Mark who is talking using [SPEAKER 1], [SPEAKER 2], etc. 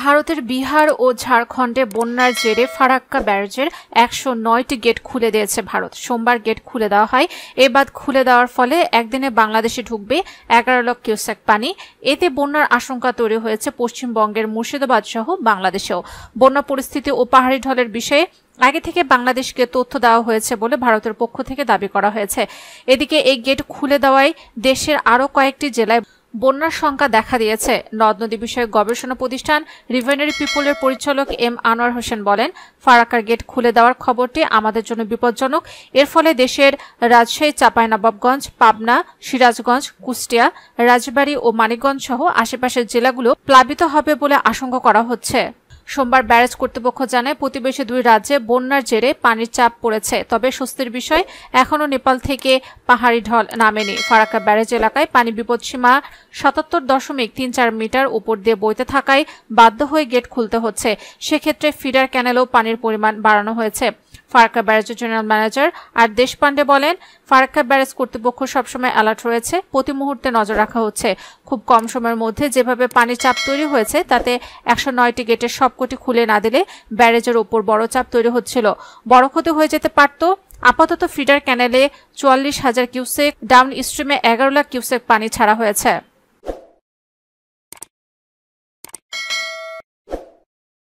[SPEAKER 1] ভারতের বিহার ও ঝাড়খণ্ডে বন্যার জেরে ফারাক্কা ব্যারেজের একশো নয়টি গেট খুলে দিয়েছে ভারত সোমবার গেট খুলে দেওয়া হয় এ বাদ খুলে দেওয়ার ফলে একদিনে বাংলাদেশে ঢুকবে এগারো লক্ষ কিউসেক পানি এতে বন্যার আশঙ্কা তৈরি হয়েছে পশ্চিমবঙ্গের মুর্শিদাবাদ সহ বাংলাদেশেও বন্যা পরিস্থিতি ও পাহাড়ি ঢলের বিষয়ে আগে থেকে বাংলাদেশকে তথ্য দেওয়া হয়েছে বলে ভারতের পক্ষ থেকে দাবি করা হয়েছে এদিকে এই গেট খুলে দেওয়ায় দেশের আরও কয়েকটি জেলায় বন্যার সংখ্যা দেখা দিয়েছে নদ নদী বিষয়ক গবেষণা প্রতিষ্ঠান রিভেনারি পিপলের পরিচালক এম আনোয়ার হোসেন বলেন ফারাকার গেট খুলে দেওয়ার খবরটি আমাদের জন্য বিপজ্জনক এর ফলে দেশের রাজশাহী চাপাইনবাবগঞ্জ পাবনা সিরাজগঞ্জ কুষ্টিয়া রাজবাড়ী ও মানিকগঞ্জ সহ আশেপাশের জেলাগুলো প্লাবিত হবে বলে আশঙ্কা করা হচ্ছে সোমবার ব্যারেজ কর্তৃপক্ষ জানায় প্রতিবেশী দুই রাজ্যে বন্যার জেরে পানির চাপ পড়েছে তবে স্বস্তির বিষয় এখনও নেপাল থেকে পাহাড়ি ঢল নামেনি ফারাক্কা ব্যারেজ এলাকায় পানি বিপদসীমা সাতাত্তর দশমিক তিন চার মিটার উপর দিয়ে বইতে থাকায় বাধ্য হয়ে গেট খুলতে হচ্ছে সেক্ষেত্রে ফিডার ক্যানেলও পানির পরিমাণ বাড়ানো হয়েছে ফারাক্কা ব্যারেজের জেনারেল ম্যানেজার আর দেশপান্ডে বলেন ফারাক্কা ব্যারেজ কর্তৃপক্ষ সবসময় অ্যালার্ট রয়েছে প্রতি মুহূর্তে নজর রাখা হচ্ছে খুব কম সময়ের মধ্যে যেভাবে পানি চাপ তৈরি হয়েছে তাতে একশো নয়টি গেটের সবকটি খুলে না দিলে ব্যারেজের ওপর বড় চাপ তৈরি হচ্ছিল বড় ক্ষতি হয়ে যেতে পারত আপাতত ফিডার ক্যানেলে চুয়াল্লিশ হাজার কিউসেক ডাউন স্ট্রিমে এগারো লাখ কিউসেক পানি ছাড়া হয়েছে